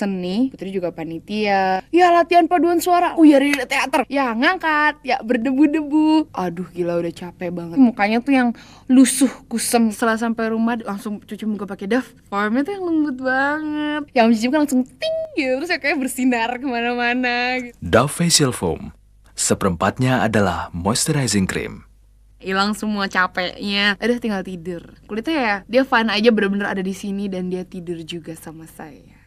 seni, Putri juga panitia. Ya latihan paduan suara, oh ya dari teater. Ya ngangkat, ya berdebu-debu. Aduh gila udah capek banget. Mukanya tuh yang lusuh, kusem. Setelah sampai rumah langsung cuci muka pakai Dove Formnya tuh yang lembut banget. Yang cuci muka langsung ting gitu, terus ya kayak bersinar kemana-mana. Gitu. Dove Facial Foam, seperempatnya adalah moisturizing cream hilang semua capeknya udah tinggal tidur kulitnya ya dia fun aja bener-bener ada di sini dan dia tidur juga sama saya